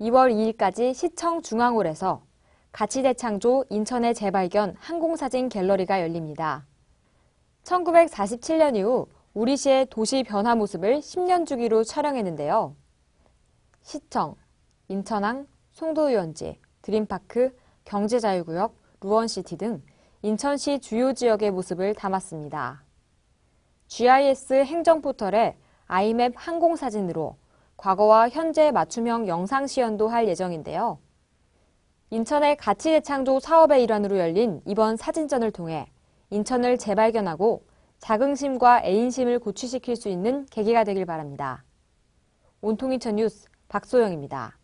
2월 2일까지 시청 중앙홀에서 가치대창조 인천의 재발견 항공사진 갤러리가 열립니다. 1947년 이후 우리시의 도시 변화 모습을 10년 주기로 촬영했는데요. 시청, 인천항, 송도유원지, 드림파크, 경제자유구역, 루원시티 등 인천시 주요 지역의 모습을 담았습니다. GIS 행정포털에 아이맵 항공사진으로 과거와 현재 맞춤형 영상 시연도 할 예정인데요. 인천의 가치재창조 사업의 일환으로 열린 이번 사진전을 통해 인천을 재발견하고 자긍심과 애인심을 고취시킬 수 있는 계기가 되길 바랍니다. 온통 인천 뉴스 박소영입니다.